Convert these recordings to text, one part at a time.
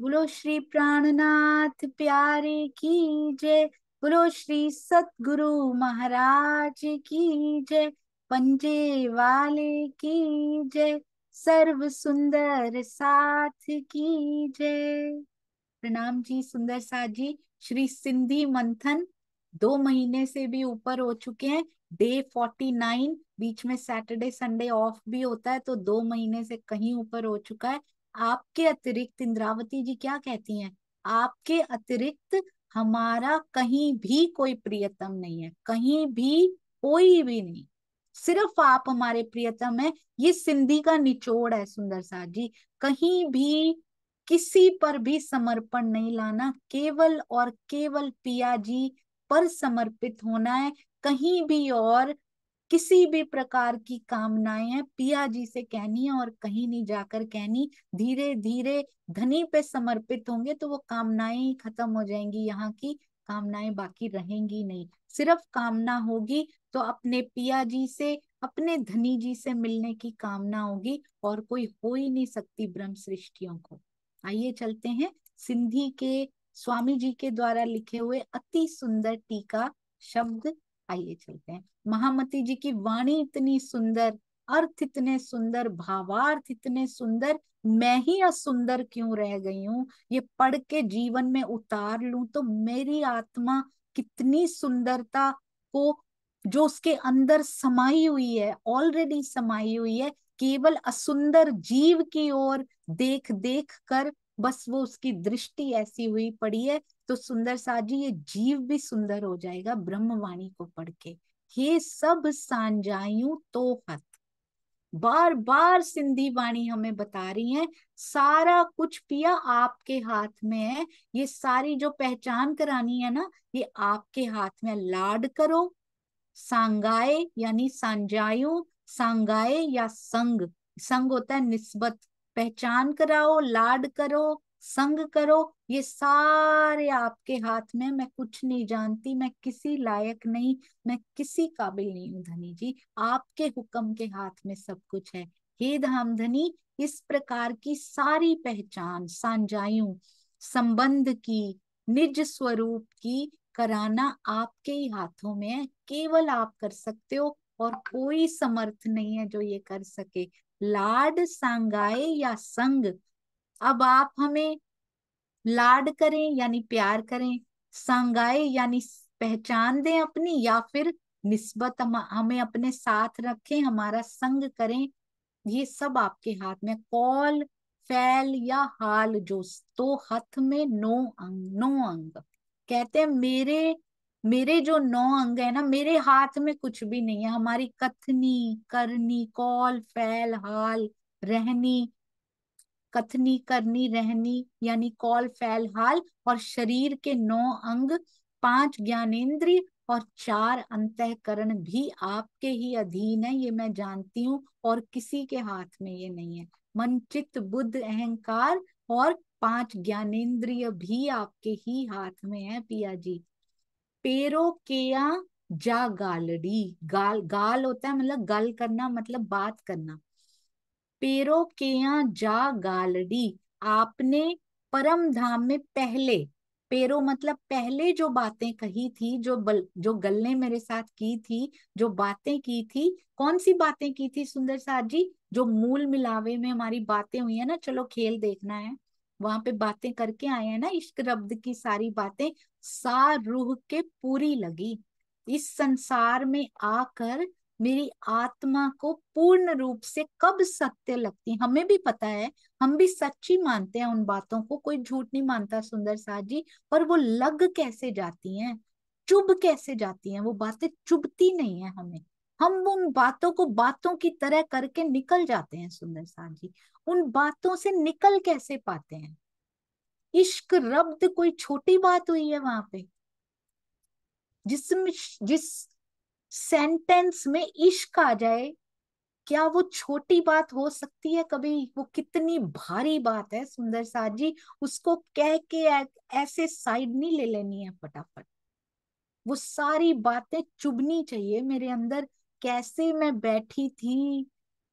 बोलो श्री प्राणनाथ प्यारे की जय बोलो श्री सतगुरु महाराज की जय पंजे वाले की जय सर्व सुंदर साथ की जय प्रणाम जी सुंदर साथ जी श्री सिंधी मंथन दो महीने से भी ऊपर हो चुके हैं डे फोर्टी नाइन बीच में सैटरडे संडे ऑफ भी होता है तो दो महीने से कहीं ऊपर हो चुका है आपके अतिरिक्त इंद्रावती जी क्या कहती हैं आपके अतिरिक्त हमारा कहीं भी कोई प्रियतम नहीं है कहीं भी कोई भी नहीं सिर्फ आप हमारे प्रियतम है ये सिंधी का निचोड़ है सुंदर साहब जी कहीं भी किसी पर भी समर्पण नहीं लाना केवल और केवल पिया जी पर समर्पित होना है कहीं भी और किसी भी प्रकार की कामनाएं हैं पिया जी से कहनी है और कहीं नहीं जाकर कहनी धीरे धीरे धनी पे समर्पित होंगे तो वो कामनाएं खत्म हो जाएंगी यहाँ की कामनाएं बाकी रहेंगी नहीं सिर्फ कामना होगी तो अपने पिया जी से अपने धनी जी से मिलने की कामना होगी और कोई हो ही नहीं सकती ब्रह्म सृष्टियों को आइए चलते हैं सिंधी के स्वामी जी के द्वारा लिखे हुए अति सुंदर टीका शब्द आइए चलते हैं महामती जी की वाणी इतनी सुंदर अर्थ इतने सुंदर भावार्थ इतने सुंदर मैं ही असुंदर क्यों रह गई हूँ ये पढ़ के जीवन में उतार लू तो मेरी आत्मा कितनी सुंदरता को जो उसके अंदर समाई हुई है ऑलरेडी समाई हुई है केवल असुंदर जीव की ओर देख देख कर बस वो उसकी दृष्टि ऐसी हुई पड़ी है तो सुंदर जी ये जीव भी सुंदर हो जाएगा ब्रह्मवाणी को पढ़ के हे सब सांजायू तो हत बार बार सिंधी वाणी हमें बता रही है सारा कुछ पिया आपके हाथ में है ये सारी जो पहचान करानी है ना ये आपके हाथ में लाड करो सांगाए यानी सांजायु सांगाए या संग संग होता है निस्बत पहचान कराओ लाड करो संग करो ये सारे आपके हाथ में मैं कुछ नहीं जानती मैं किसी लायक नहीं मैं किसी काबिल नहीं हूँ धनी जी आपके हुक्म के हाथ में सब कुछ है हे धनी इस प्रकार की सारी पहचान सांझायु संबंध की निज स्वरूप की कराना आपके ही हाथों में है केवल आप कर सकते हो और कोई समर्थ नहीं है जो ये कर सके लाड सांगाए या संग अब आप हमें लाड करें यानी प्यार करें संगाए यानी पहचान दें अपनी या फिर निस्बत हमें अपने साथ रखें हमारा संग करें ये सब आपके हाथ में कॉल फैल या हाल जो तो हथ में नो अंग नो अंग कहते हैं मेरे मेरे जो नौ अंग है ना मेरे हाथ में कुछ भी नहीं है हमारी कथनी करनी कॉल फैल हाल रहनी कथनी करनी रहनी यानी कौल फैल हाल और शरीर के नौ अंग पांच ज्ञानेन्द्रिय और चार अंतकरण भी आपके ही अधीन है ये मैं जानती हूँ और किसी के हाथ में ये नहीं है मन चित्त बुद्ध अहंकार और पांच ज्ञानेन्द्रिय भी आपके ही हाथ में है पिया जी पेरो केया जा गालड़ी गाल गाल होता है मतलब गल करना मतलब बात करना पेरो के यहाँ जा गालडी आपने परम धाम में पहले पेरो मतलब पहले जो बातें कही थी जो बल, जो गलने मेरे साथ की थी जो बातें की थी कौन सी बातें की थी सुंदर साहब जी जो मूल मिलावे में हमारी बातें हुई है ना चलो खेल देखना है वहां पे बातें करके आए हैं ना इश्क रब्द की सारी बातें सार रूह के पूरी लगी इस संसार में आकर मेरी आत्मा को पूर्ण रूप से कब सत्य लगती हमें भी पता है हम भी सच्ची मानते हैं उन बातों को कोई झूठ नहीं मानता सुंदर साहब जी पर वो लग कैसे जाती हैं चुभ कैसे जाती हैं वो बातें चुभती नहीं है हमें हम उन बातों को बातों की तरह करके निकल जाते हैं सुंदर साह जी उन बातों से निकल कैसे पाते हैं इश्क रब्द कोई छोटी बात हुई है वहां पे जिस जिस सेंटेंस में इश्क आ जाए क्या वो छोटी बात हो सकती है कभी वो कितनी भारी बात है सुंदर साहब जी उसको कह के ऐसे साइड नहीं ले लेनी है फटाफट वो सारी बातें चुभनी चाहिए मेरे अंदर कैसे मैं बैठी थी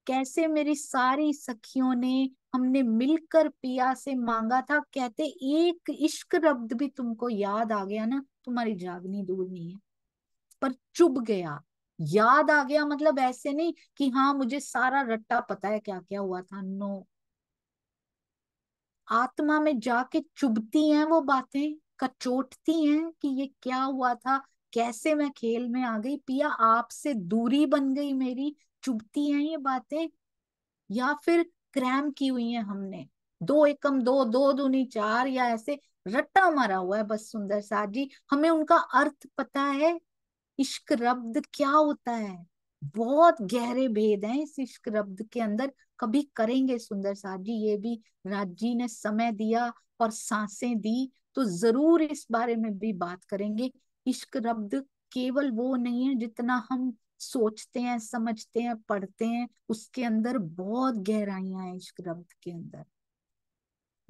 कैसे मेरी सारी सखियों ने हमने मिलकर पिया से मांगा था कहते एक इश्क रब्द भी तुमको याद आ गया ना तुम्हारी जागनी दूर नहीं है पर चुभ गया याद आ गया मतलब ऐसे नहीं कि हाँ मुझे सारा रट्टा पता है क्या क्या हुआ था नो आत्मा में जाके चुभती हैं वो बातें कचोटती हैं कि ये क्या हुआ था कैसे मैं खेल में आ गई पिया आपसे दूरी बन गई मेरी चुभती हैं ये बातें या फिर क्रैम की हुई है हमने दो एकम दो दो दूनी चार या ऐसे रट्टा मारा हुआ है बस सुंदर साहब जी हमें उनका अर्थ पता है इश्क रब्द क्या होता है बहुत गहरे भेद हैं इस इश्क रब्द के अंदर कभी करेंगे सुंदर साहब जी ये भी राज जी ने समय दिया और सांसें दी तो जरूर इस बारे में भी बात करेंगे इश्क रब्द केवल वो नहीं है जितना हम सोचते हैं समझते हैं पढ़ते हैं उसके अंदर बहुत गहराइयां हैं इश्क रब्द के अंदर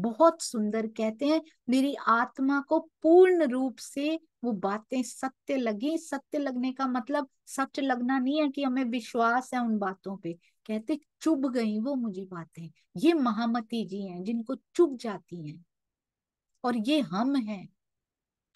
बहुत सुंदर कहते हैं मेरी आत्मा को पूर्ण रूप से वो बातें सत्य लगी सत्य लगने का मतलब सच लगना नहीं है कि हमें विश्वास है उन बातों पे कहते चुभ गई वो मुझे बातें ये महामती जी हैं जिनको चुभ जाती हैं और ये हम हैं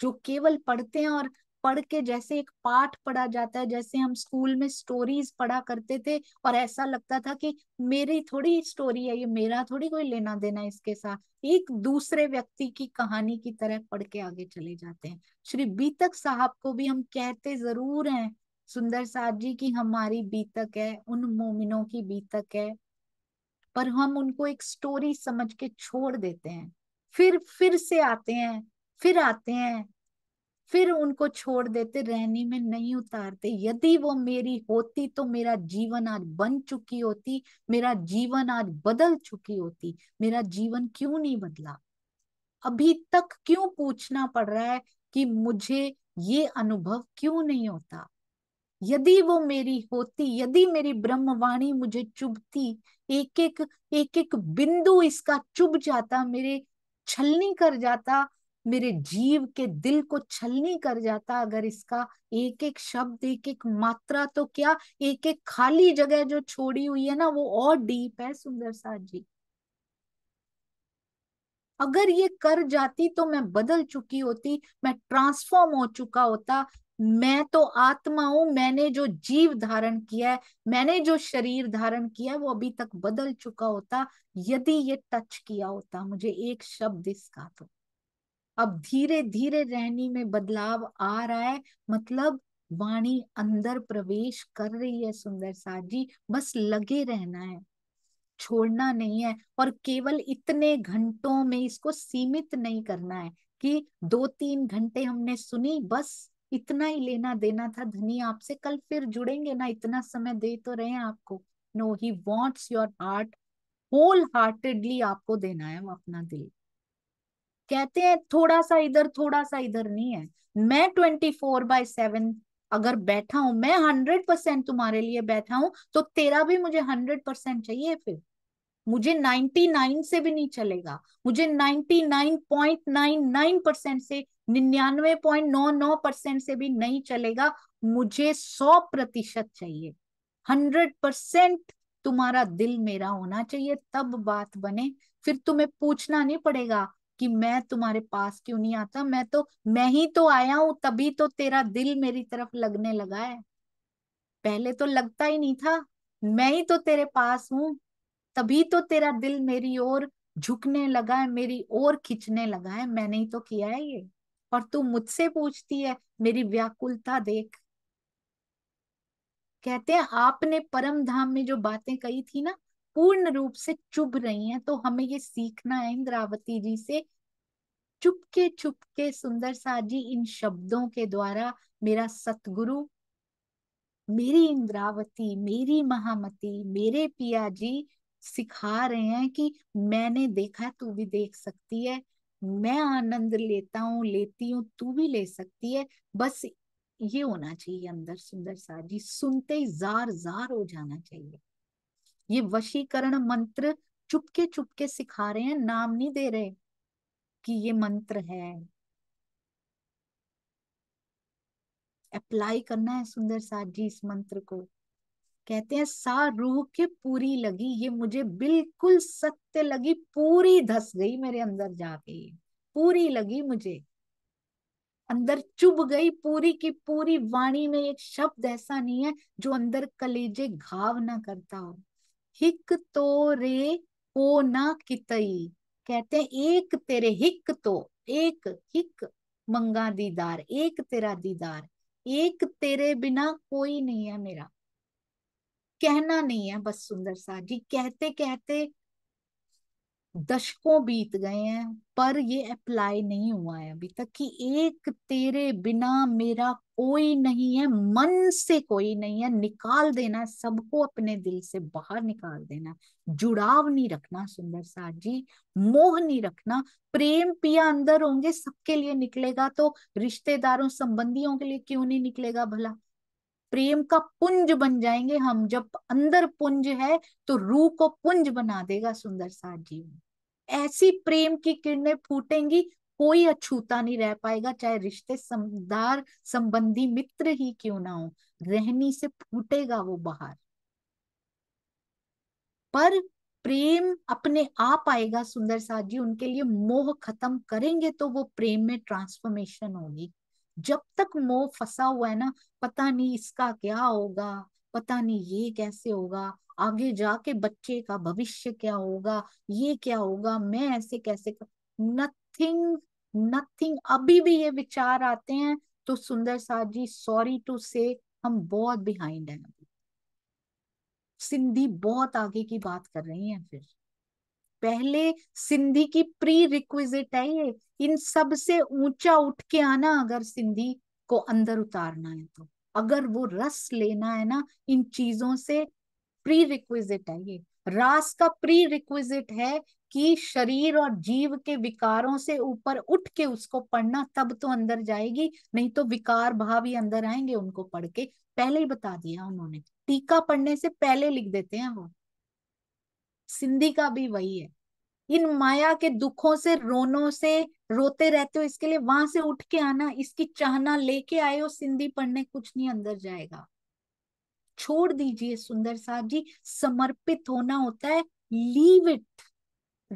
जो केवल पढ़ते हैं और पढ़ के जैसे एक पाठ पढ़ा जाता है जैसे हम स्कूल में स्टोरीज पढ़ा करते थे और ऐसा लगता था कि मेरी थोड़ी स्टोरी है ये मेरा थोड़ी कोई लेना देना इसके साथ एक दूसरे व्यक्ति की कहानी की तरह पढ़ के आगे चले जाते हैं श्री बीतक साहब को भी हम कहते जरूर हैं सुंदर साहब जी की हमारी बीतक है उन मोमिनों की बीतक है पर हम उनको एक स्टोरी समझ के छोड़ देते हैं फिर फिर से आते हैं फिर आते हैं फिर उनको छोड़ देते रहने में नहीं उतारते यदि वो मेरी होती तो मेरा जीवन आज बन चुकी होती मेरा जीवन आज बदल चुकी होती मेरा जीवन क्यों नहीं बदला अभी तक क्यों पूछना पड़ रहा है कि मुझे ये अनुभव क्यों नहीं होता यदि वो मेरी होती यदि मेरी ब्रह्मवाणी मुझे चुभती एक एक एक एक बिंदु इसका चुभ जाता मेरे छलनी कर जाता मेरे जीव के दिल को छलनी कर जाता अगर इसका एक एक शब्द एक एक मात्रा तो क्या एक एक खाली जगह जो छोड़ी हुई है ना वो और डीप है सुंदर साहब जी अगर ये कर जाती तो मैं बदल चुकी होती मैं ट्रांसफॉर्म हो चुका होता मैं तो आत्मा हूं मैंने जो जीव धारण किया है मैंने जो शरीर धारण किया है वो अभी तक बदल चुका होता यदि ये टच किया होता मुझे एक शब्द इसका तो अब धीरे धीरे रहनी में बदलाव आ रहा है मतलब वाणी अंदर प्रवेश कर रही है सुंदर साथ जी बस लगे रहना है छोड़ना नहीं है और केवल इतने घंटों में इसको सीमित नहीं करना है कि दो तीन घंटे हमने सुनी बस इतना ही लेना देना था धनी आपसे कल फिर जुड़ेंगे ना इतना समय दे तो रहे हैं आपको no he wants your heart wholeheartedly आपको देना है अपना दिल कहते हैं थोड़ा सा इधर थोड़ा सा इधर नहीं है मैं ट्वेंटी फोर बाय सेवन अगर बैठा हूं मैं हंड्रेड परसेंट तुम्हारे लिए बैठा हूं तो तेरा भी मुझे हंड्रेड परसेंट चाहिए फिर मुझे नाइन से भी नहीं चलेगा मुझे नाइन परसेंट से निन्यानवे पॉइंट नौ नौ परसेंट से भी नहीं चलेगा मुझे सौ प्रतिशत चाहिए हंड्रेड परसेंट तुम्हारा दिल मेरा होना चाहिए तब बात बने फिर तुम्हें पूछना नहीं पड़ेगा कि मैं तुम्हारे पास क्यों नहीं आता मैं तो मैं ही तो आया हूं तभी तो तेरा दिल मेरी तरफ लगने लगा है पहले तो लगता ही नहीं था मैं ही तो तेरे पास हूं तभी तो तेरा दिल मेरी ओर झुकने लगा है मेरी ओर खिंचने लगा है मैंने ही तो किया है ये और तू मुझसे पूछती है मेरी व्याकुलता देख कहते हैं आपने परम धाम में जो बातें कही थी ना पूर्ण रूप से चुभ रही हैं तो हमें ये सीखना है इंद्रावती जी से चुपके चुपके सुंदर सा जी इन शब्दों के द्वारा मेरा सतगुरु मेरी इंद्रावती मेरी महामती मेरे पिया जी सिखा रहे हैं कि मैंने देखा तू भी देख सकती है मैं आनंद लेता हूँ लेती हूँ तू भी ले सकती है बस ये होना चाहिए अंदर सुंदर साहब जी सुनते ही जार जार हो जाना चाहिए ये वशीकरण मंत्र चुपके चुपके सिखा रहे हैं नाम नहीं दे रहे कि ये मंत्र है अप्लाई करना है सुंदर साहब जी इस मंत्र को कहते हैं सा रूह के पूरी लगी ये मुझे बिल्कुल सत्य लगी पूरी धस गई मेरे अंदर जाके पूरी लगी मुझे अंदर चुभ गई पूरी की पूरी वाणी में एक शब्द ऐसा नहीं है जो अंदर कलेजे घाव ना करता हो हिक तो रे को ना कितई कहते हैं एक तेरे हिक तो एक हिक मंगा दीदार एक तेरा दीदार एक तेरे बिना कोई नहीं है मेरा कहना नहीं है बस सुंदर साहब जी कहते कहते दशकों बीत गए हैं पर ये अप्लाई नहीं हुआ है अभी तक कि एक तेरे बिना मेरा कोई नहीं है मन से कोई नहीं है निकाल देना सबको अपने दिल से बाहर निकाल देना जुड़ाव नहीं रखना सुंदर साहब जी मोह नहीं रखना प्रेम पिया अंदर होंगे सबके लिए निकलेगा तो रिश्तेदारों संबंधियों के लिए क्यों नहीं निकलेगा भला प्रेम का पुंज बन जाएंगे हम जब अंदर पुंज है तो रू को पुंज बना देगा सुंदर सा जीवन ऐसी प्रेम की किरणें फूटेंगी कोई अछूता नहीं रह पाएगा चाहे रिश्ते समदार संबंधी मित्र ही क्यों ना हो रहनी से फूटेगा वो बाहर पर प्रेम अपने आप आएगा सुंदर साथ जी उनके लिए मोह खत्म करेंगे तो वो प्रेम में ट्रांसफॉर्मेशन होगी जब तक मोह फंसा हुआ है ना पता नहीं इसका क्या होगा पता नहीं ये कैसे होगा आगे जाके बच्चे का भविष्य क्या होगा ये क्या होगा मैं ऐसे कैसे नथिंग नथिंग अभी भी ये विचार आते हैं तो सुंदर साहब जी सॉरी टू से हम बहुत बिहाइंड हैं सिंधी बहुत आगे की बात कर रही हैं फिर पहले सिंधी की प्री रिक्विजिट है ये इन सब से ऊंचा उठ के आना अगर सिंधी को अंदर उतारना है तो अगर वो रस लेना है ना इन चीजों से प्री रिक्विजिट है ये रास का प्री रिक्विजिट है कि शरीर और जीव के विकारों से ऊपर उठ के उसको पढ़ना तब तो अंदर जाएगी नहीं तो विकार भाव ही अंदर आएंगे उनको पढ़ के पहले ही बता दिया उन्होंने टीका पढ़ने से पहले लिख देते हैं वो सिंधी का भी वही है इन माया के दुखों से रोनों से रोते रहते हो इसके लिए वहां से उठ के आना इसकी चाहना लेके आए हो सिंधी पढ़ने कुछ नहीं अंदर जाएगा छोड़ दीजिए सुंदर साहब जी समर्पित होना होता है लीव इट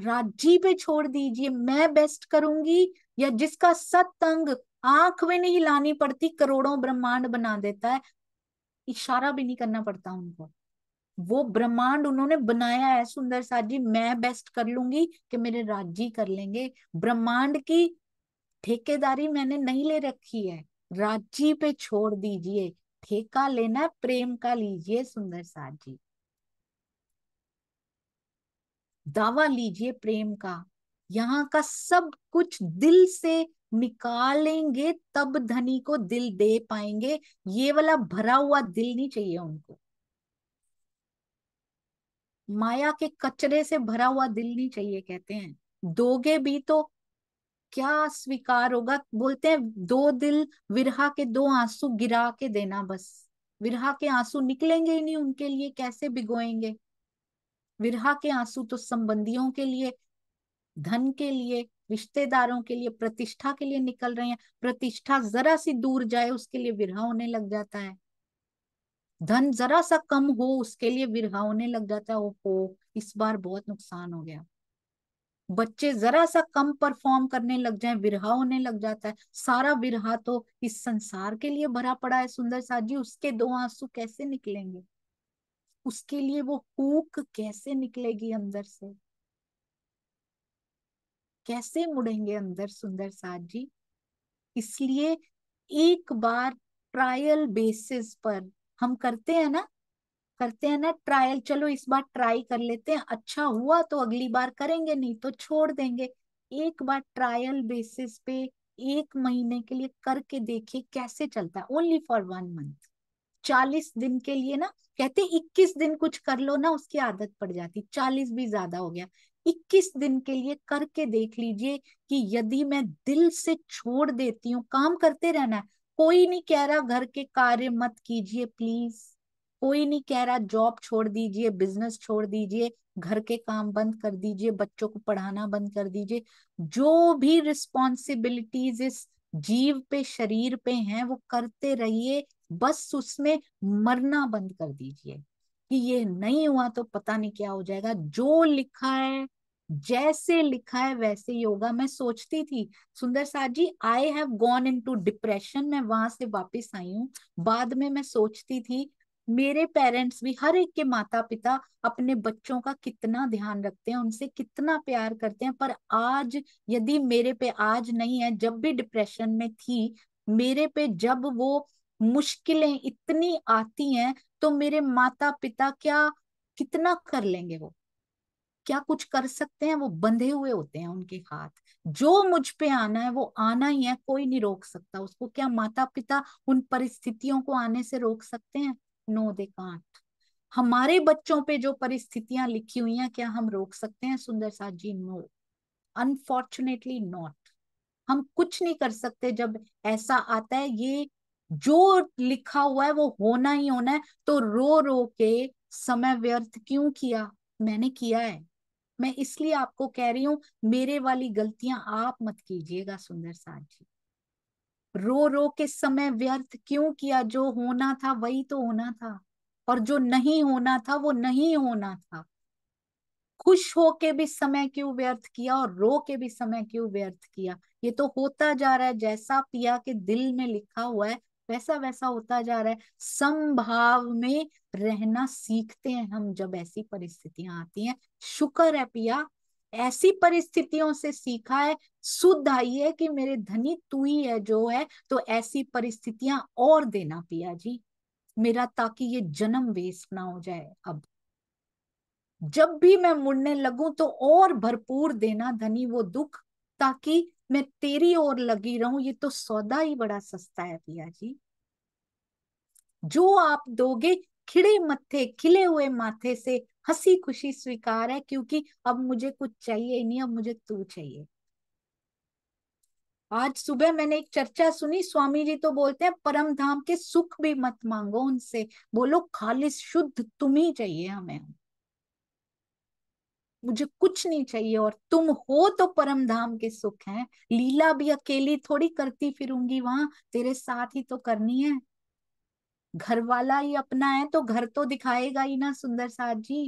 राजी पे छोड़ दीजिए मैं बेस्ट करूंगी या जिसका सत्संग आंख में नहीं हिलानी पड़ती करोड़ों ब्रह्मांड बना देता है इशारा भी नहीं करना पड़ता उनको वो ब्रह्मांड उन्होंने बनाया है सुंदर सा जी मैं बेस्ट कर लूंगी कि मेरे राजी कर लेंगे ब्रह्मांड की ठेकेदारी मैंने नहीं ले रखी है राजी पे छोड़ दीजिए ठेका लेना प्रेम का लीजिए सुंदर सा जी दावा लीजिए प्रेम का यहाँ का सब कुछ दिल से निकालेंगे तब धनी को दिल दे पाएंगे ये वाला भरा हुआ दिल नहीं चाहिए उनको माया के कचरे से भरा हुआ दिल नहीं चाहिए कहते हैं दोगे भी तो क्या स्वीकार होगा बोलते हैं दो दिल विरहा के दो आंसू गिरा के देना बस विरहा के आंसू निकलेंगे ही नहीं उनके लिए कैसे भिगोएंगे विरहा के आंसू तो संबंधियों के लिए धन के लिए रिश्तेदारों के लिए प्रतिष्ठा के लिए निकल रहे हैं प्रतिष्ठा जरा सी दूर जाए उसके लिए विरह होने लग जाता है धन जरा सा कम हो उसके लिए विरहा होने लग जाता है ओहो इस बार बहुत नुकसान हो गया बच्चे जरा सा कम परफॉर्म करने लग जाए विरहा होने लग जाता है सारा विरहा तो इस संसार के लिए भरा पड़ा है सुंदर जी उसके दो आंसू कैसे निकलेंगे उसके लिए वो कूक कैसे निकलेगी अंदर से कैसे मुड़ेंगे अंदर सुंदर साहब जी इसलिए एक बार ट्रायल बेसिस पर हम करते हैं ना करते हैं ना ट्रायल चलो इस बार ट्राई कर लेते हैं अच्छा हुआ तो अगली बार करेंगे नहीं तो छोड़ देंगे एक बार ट्रायल बेसिस पे एक महीने के लिए करके देखिए कैसे चलता है ओनली फॉर वन मंथ चालीस दिन के लिए ना कहते इक्कीस दिन कुछ कर लो ना उसकी आदत पड़ जाती चालीस भी ज्यादा हो गया इक्कीस दिन के लिए करके देख लीजिए कि यदि मैं दिल से छोड़ देती हूँ काम करते रहना है कोई नहीं कह रहा घर के कार्य मत कीजिए प्लीज कोई नहीं कह रहा जॉब छोड़ दीजिए बिजनेस छोड़ दीजिए घर के काम बंद कर दीजिए बच्चों को पढ़ाना बंद कर दीजिए जो भी रिस्पॉन्सिबिलिटीज इस जीव पे शरीर पे हैं वो करते रहिए बस उसमें मरना बंद कर दीजिए कि ये नहीं हुआ तो पता नहीं क्या हो जाएगा जो लिखा है जैसे लिखा है वैसे ही होगा मैं सोचती थी सुंदर साहब ji I have gone into depression मैं वहां से वापिस आई हूँ बाद में मैं सोचती थी मेरे पेरेंट्स भी हर एक के माता पिता अपने बच्चों का कितना ध्यान रखते हैं उनसे कितना प्यार करते हैं पर आज यदि मेरे पे आज नहीं है जब भी डिप्रेशन में थी मेरे पे जब वो मुश्किलें इतनी आती हैं तो मेरे माता पिता क्या कितना कर लेंगे वो क्या कुछ कर सकते हैं वो बंधे हुए होते हैं उनके हाथ जो मुझ पे आना है वो आना ही है कोई नहीं रोक सकता उसको क्या माता पिता उन परिस्थितियों को आने से रोक सकते हैं नो दे कांट हमारे बच्चों पे जो परिस्थितियां लिखी हुई हैं क्या हम रोक सकते हैं सुंदर साह जी नो अनफॉर्चुनेटली नॉट हम कुछ नहीं कर सकते जब ऐसा आता है ये जो लिखा हुआ है वो होना ही होना है तो रो रो के समय व्यर्थ क्यों किया मैंने किया है मैं इसलिए आपको कह रही हूं मेरे वाली गलतियां आप मत कीजिएगा सुंदर साथ जी रो रो के समय व्यर्थ क्यों किया जो होना था वही तो होना था और जो नहीं होना था वो नहीं होना था खुश हो के भी समय क्यों व्यर्थ किया और रो के भी समय क्यों व्यर्थ किया ये तो होता जा रहा है जैसा पिया के दिल में लिखा हुआ है वैसा वैसा होता जा रहा है संभाव में रहना सीखते हैं हम जब ऐसी परिस्थितियां आती हैं शुक्र है पिया ऐसी परिस्थितियों से सीखा है शुद्ध आई है कि मेरे धनी तू ही है जो है तो ऐसी परिस्थितियां और देना पिया जी मेरा ताकि ये जन्म वेस्ट ना हो जाए अब जब भी मैं मुड़ने लगूं तो और भरपूर देना धनी वो दुख ताकि मैं तेरी ओर लगी रहूं ये तो सौदा ही बड़ा सस्ता है पिया जी जो आप दोगे खिड़े मत्थे खिले हुए माथे से हंसी खुशी स्वीकार है क्योंकि अब मुझे कुछ चाहिए नहीं अब मुझे तू चाहिए आज सुबह मैंने एक चर्चा सुनी स्वामी जी तो बोलते हैं परम धाम के सुख भी मत मांगो उनसे बोलो खालिश शुद्ध तुम ही चाहिए हमें मुझे कुछ नहीं चाहिए और तुम हो तो परम धाम के सुख हैं लीला भी अकेली थोड़ी करती फिरूंगी वहां तेरे साथ ही तो करनी है घर वाला ही अपना है तो घर तो दिखाएगा ही ना सुंदर साथ जी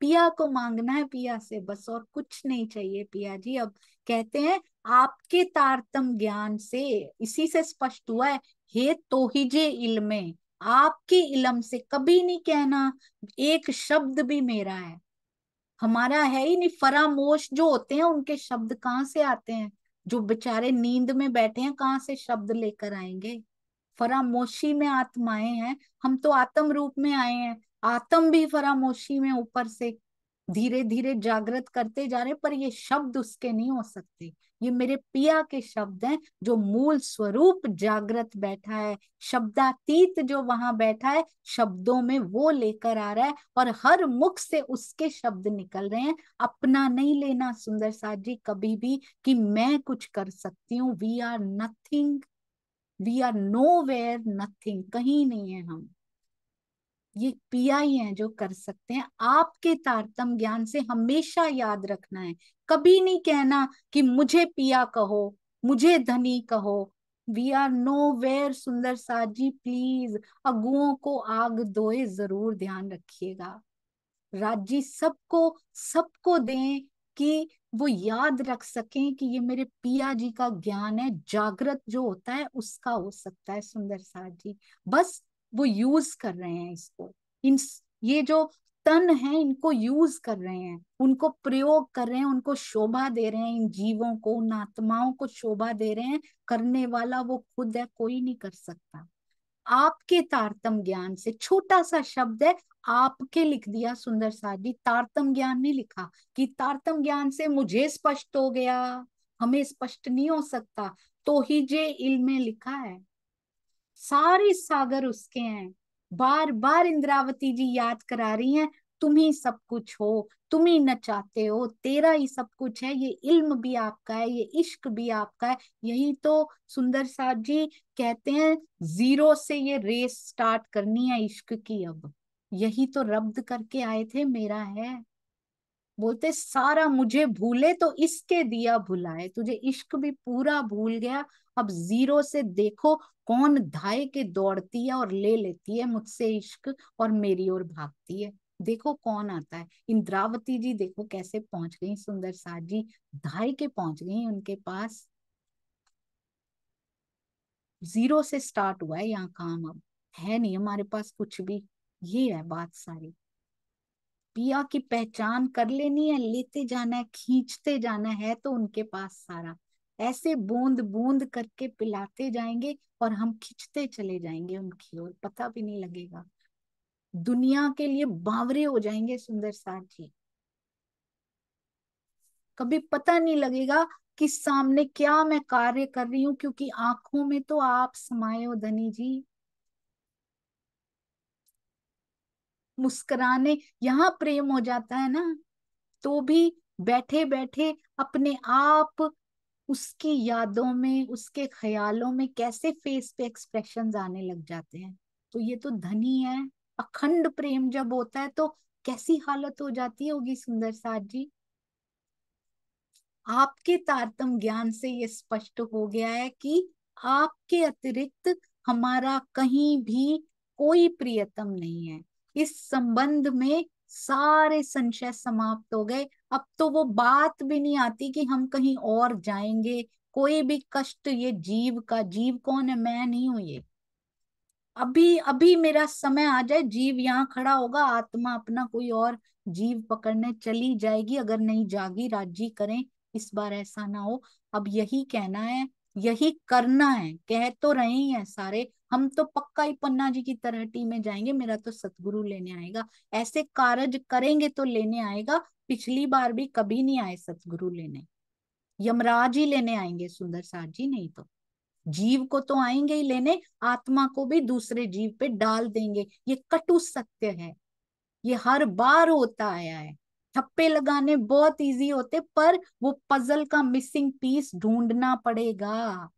पिया को मांगना है पिया से बस और कुछ नहीं चाहिए पिया जी अब कहते हैं आपके तारतम ज्ञान से इसी से स्पष्ट हुआ है हे तो ही जे इल्मे आपके इलम से कभी नहीं कहना एक शब्द भी मेरा है हमारा है ही नहीं फरामोश जो होते हैं उनके शब्द कहाँ से आते हैं जो बेचारे नींद में बैठे हैं कहाँ से शब्द लेकर आएंगे फरामोशी में आत्माएं हैं हम तो आत्म रूप में आए हैं आत्म भी फरामोशी में ऊपर से धीरे धीरे जागृत करते जा रहे पर ये शब्द उसके नहीं हो सकते ये मेरे पिया के शब्द हैं जो मूल स्वरूप जागृत बैठा है शब्दातीत जो वहां बैठा है शब्दों में वो लेकर आ रहा है और हर मुख से उसके शब्द निकल रहे हैं अपना नहीं लेना सुंदर साहब जी कभी भी कि मैं कुछ कर सकती हूँ we are nothing we are nowhere nothing कहीं नहीं है हम ये पीआई हैं जो कर सकते हैं आपके तारतम ज्ञान से हमेशा याद रखना है कभी नहीं कहना कि मुझे पिया कहो मुझे धनी कहो वी आर नो वेयर सुंदर जी प्लीज अगुओं को आग दोए जरूर ध्यान रखिएगा राजी सबको सबको दें कि वो याद रख सकें कि ये मेरे पिया जी का ज्ञान है जागृत जो होता है उसका हो सकता है सुंदर साथ जी बस वो यूज कर रहे हैं इसको इन ये जो तन है इनको यूज कर रहे हैं उनको प्रयोग कर रहे हैं उनको शोभा दे रहे हैं इन जीवों को उन आत्माओं को शोभा दे रहे हैं करने वाला वो खुद है कोई नहीं कर सकता आपके तारतम ज्ञान से छोटा सा शब्द है आपके लिख दिया सुंदर सा जी तारतम ज्ञान नहीं लिखा कि तारतम ज्ञान से मुझे स्पष्ट हो गया हमें स्पष्ट नहीं हो सकता तो ही जे इल में लिखा है सारे सागर उसके हैं बार बार इंद्रावती जी याद करा रही हैं तुम ही सब कुछ हो तुम ही नचाते हो तेरा ही सब कुछ है ये इल्म भी आपका है ये इश्क भी आपका है यही तो सुंदर साहब जी कहते हैं जीरो से ये रेस स्टार्ट करनी है इश्क की अब यही तो रब्द करके आए थे मेरा है बोलते सारा मुझे भूले तो इसके दिया भुलाए तुझे इश्क भी पूरा भूल गया अब जीरो से देखो कौन धाए के दौड़ती है और ले लेती है मुझसे इश्क और मेरी ओर भागती है देखो कौन आता है इंद्रावती जी देखो कैसे पहुंच गई सुंदर साथ जी धाई के पहुंच गई उनके पास जीरो से स्टार्ट हुआ है यहाँ काम अब है नहीं हमारे पास कुछ भी ये है बात सारी पिया की पहचान कर लेनी है लेते जाना है खींचते जाना है तो उनके पास सारा ऐसे बूंद बूंद करके पिलाते जाएंगे और हम खींचते चले जाएंगे उनकी ओर पता भी नहीं लगेगा दुनिया के लिए बावरे हो जाएंगे सुंदर साथ जी कभी पता नहीं लगेगा कि सामने क्या मैं कार्य कर रही हूँ क्योंकि आंखों में तो आप समाये हो धनी जी मुस्कुराने यहाँ प्रेम हो जाता है ना तो भी बैठे बैठे अपने आप उसकी यादों में उसके ख्यालों में कैसे फेस पे एक्सप्रेशन आने लग जाते हैं तो ये तो धनी है अखंड प्रेम जब होता है तो कैसी हालत हो जाती होगी सुंदर साथ जी आपके तारतम ज्ञान से ये स्पष्ट हो गया है कि आपके अतिरिक्त हमारा कहीं भी कोई प्रियतम नहीं है इस संबंध में सारे संशय समाप्त हो गए अब तो वो बात भी नहीं आती कि हम कहीं और जाएंगे कोई भी कष्ट ये जीव का जीव कौन है मैं नहीं हूं ये अभी अभी मेरा समय आ जाए जीव यहाँ खड़ा होगा आत्मा अपना कोई और जीव पकड़ने चली जाएगी अगर नहीं जागी राजी करें इस बार ऐसा ना हो अब यही कहना है यही करना है कह तो रहे हैं सारे हम तो पक्का ही पन्ना जी की तरह टी में जाएंगे मेरा तो सतगुरु लेने आएगा ऐसे कारज करेंगे तो लेने आएगा पिछली बार भी कभी नहीं आए सतगुरु लेने यमराज ही लेने आएंगे सुंदर साहब जी नहीं तो जीव को तो आएंगे ही लेने आत्मा को भी दूसरे जीव पे डाल देंगे ये कटु सत्य है ये हर बार होता आया है ठप्पे लगाने बहुत इजी होते पर वो पजल का मिसिंग पीस ढूंढना पड़ेगा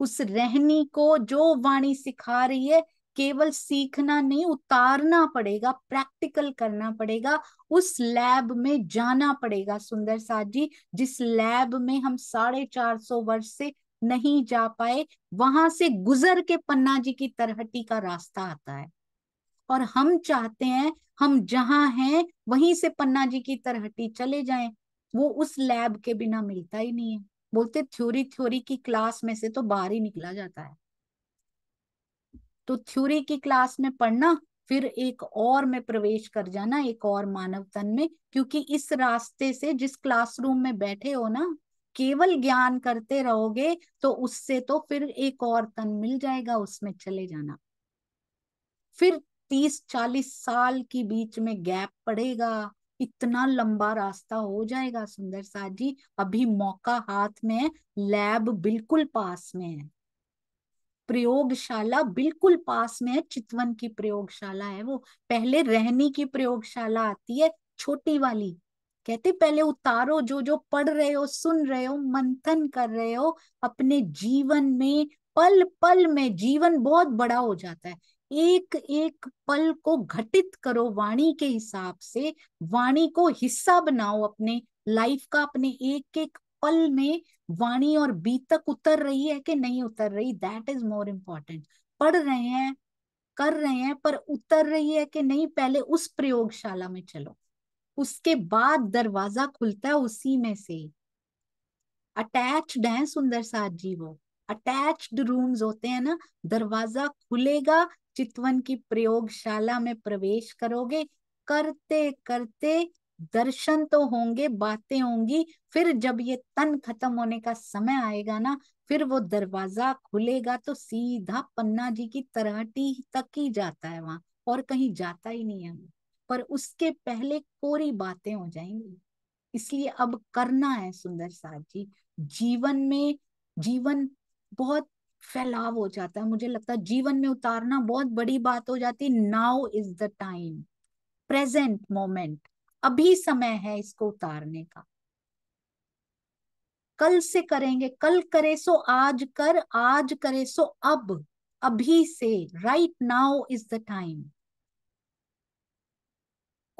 उस रहनी को जो वाणी सिखा रही है केवल सीखना नहीं उतारना पड़ेगा प्रैक्टिकल करना पड़ेगा उस लैब में जाना पड़ेगा सुंदर साथ जी जिस लैब में हम साढ़े चार सौ वर्ष से नहीं जा पाए वहां से गुजर के पन्ना जी की तरहटी का रास्ता आता है और हम चाहते हैं हम जहां हैं वहीं से पन्ना जी की तरहटी चले जाएं वो उस लैब के बिना मिलता ही नहीं है बोलते थ्योरी थ्योरी की क्लास में से तो बाहर ही निकला जाता है तो थ्योरी की क्लास में पढ़ना फिर एक और में प्रवेश कर जाना एक और मानव तन में क्योंकि इस रास्ते से जिस क्लासरूम में बैठे हो ना केवल ज्ञान करते रहोगे तो उससे तो फिर एक और तन मिल जाएगा उसमें चले जाना फिर तीस चालीस साल की बीच में गैप पड़ेगा इतना लंबा रास्ता हो जाएगा सुंदर साहब जी अभी मौका हाथ में है लैब बिल्कुल पास में है प्रयोगशाला बिल्कुल पास में है चितवन की प्रयोगशाला है वो पहले रहनी की प्रयोगशाला आती है छोटी वाली कहते पहले उतारो जो जो पढ़ रहे हो सुन रहे हो मंथन कर रहे हो अपने जीवन में पल पल में जीवन बहुत बड़ा हो जाता है एक एक पल को घटित करो वाणी के हिसाब से वाणी को हिस्सा बनाओ अपने लाइफ का अपने एक एक पल में वाणी और बीतक उतर रही है कि नहीं उतर रही दैट इज मोर इम्पोर्टेंट पढ़ रहे हैं कर रहे हैं पर उतर रही है कि नहीं पहले उस प्रयोगशाला में चलो उसके बाद दरवाजा खुलता है उसी में से अटैच्ड है सुंदर साथ जी वो अटैच्ड रूम्स होते हैं ना दरवाजा खुलेगा चितवन की प्रयोगशाला में प्रवेश करोगे करते करते दर्शन तो होंगे बातें होंगी फिर जब ये तन खत्म होने का समय आएगा ना फिर वो दरवाजा खुलेगा तो सीधा पन्ना जी की तराटी तक ही जाता है वहां और कहीं जाता ही नहीं है पर उसके पहले कोरी बातें हो जाएंगी इसलिए अब करना है सुंदर साहब जी जीवन में जीवन बहुत फैलाव हो जाता है मुझे लगता है जीवन में उतारना बहुत बड़ी बात हो जाती है now is the time present moment अभी समय है इसको उतारने का कल से करेंगे कल करे सो आज कर आज करे सो अब अभी से right now is the time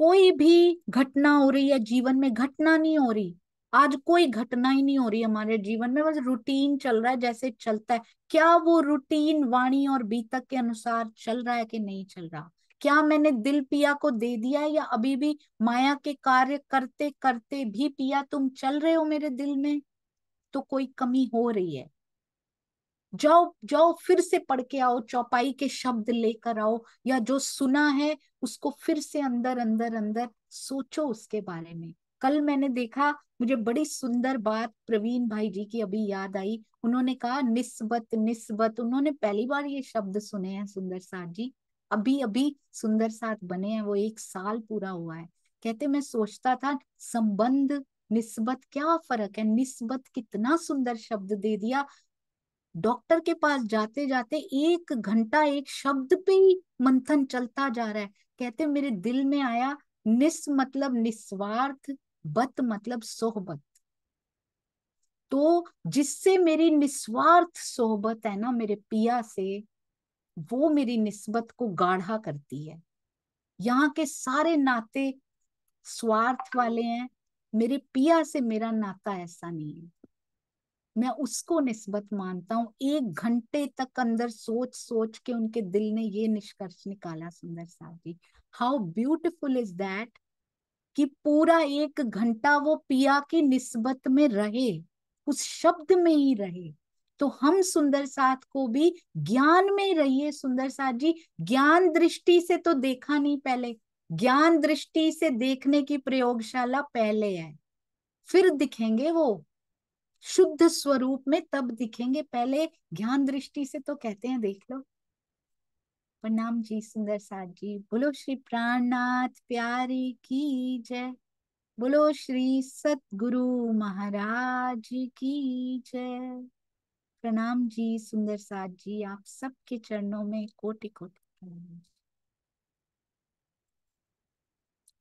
कोई भी घटना हो रही है जीवन में घटना नहीं हो रही आज कोई घटना ही नहीं हो रही हमारे जीवन में बस रूटीन चल रहा है जैसे चलता है क्या वो रूटीन वाणी और बीतक के अनुसार चल रहा है कि नहीं चल रहा क्या मैंने दिल पिया को दे दिया या अभी भी माया के कार्य करते करते भी पिया तुम चल रहे हो मेरे दिल में तो कोई कमी हो रही है जाओ जाओ फिर से पढ़ के आओ चौपाई के शब्द लेकर आओ या जो सुना है उसको फिर से अंदर अंदर अंदर सोचो उसके बारे में कल मैंने देखा मुझे बड़ी सुंदर बात प्रवीण भाई जी की अभी याद आई उन्होंने कहा निस्बत निस्बत उन्होंने पहली बार ये शब्द सुने हैं सुंदर साथ जी अभी अभी सुंदर साथ बने हैं वो एक साल पूरा हुआ है कहते मैं सोचता था संबंध निस्बत क्या फर्क है निस्बत कितना सुंदर शब्द दे दिया डॉक्टर के पास जाते जाते एक घंटा एक शब्द पे ही मंथन चलता जा रहा है कहते मेरे दिल में आया निस मतलब निस्वार्थ बत मतलब सोहबत तो जिससे मेरी निस्वार्थ सोहबत है ना मेरे पिया से वो मेरी निस्बत को गाढ़ा करती है यहाँ के सारे नाते स्वार्थ वाले हैं मेरे पिया से मेरा नाता ऐसा नहीं है मैं उसको निस्बत मानता हूँ एक घंटे तक अंदर सोच सोच के उनके दिल ने ये निष्कर्ष निकाला सुंदर साहब ji how beautiful is that कि पूरा एक घंटा वो पिया की निस्बत में रहे उस शब्द में ही रहे तो हम सुंदर साथ को भी ज्ञान में रहिए सुंदर साथ जी ज्ञान दृष्टि से तो देखा नहीं पहले ज्ञान दृष्टि से देखने की प्रयोगशाला पहले है फिर दिखेंगे वो शुद्ध स्वरूप में तब दिखेंगे पहले ज्ञान दृष्टि से तो कहते हैं देख लो प्रणाम जी सुंदर साथ जी बोलो श्री प्राणनाथ प्यारी की जय बोलो श्री सतगुरु महाराज की जय प्रणाम जी सुंदर साथ जी आप सबके चरणों में कोटि कोटि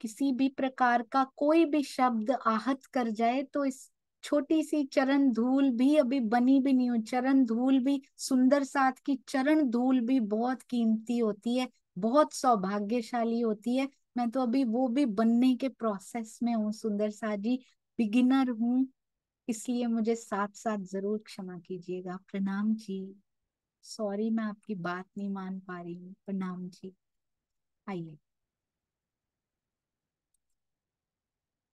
किसी भी प्रकार का कोई भी शब्द आहत कर जाए तो इस छोटी सी चरण धूल भी अभी बनी भी नहीं हो चरण धूल भी सुंदर साथ की चरण धूल भी बहुत कीमती होती है बहुत सौभाग्यशाली होती है मैं तो अभी वो भी बनने के प्रोसेस में हूँ सुंदर साथ जी बिगिनर हूँ इसलिए मुझे साथ साथ जरूर क्षमा कीजिएगा प्रणाम जी सॉरी मैं आपकी बात नहीं मान पा रही हूँ प्रणाम जी आइए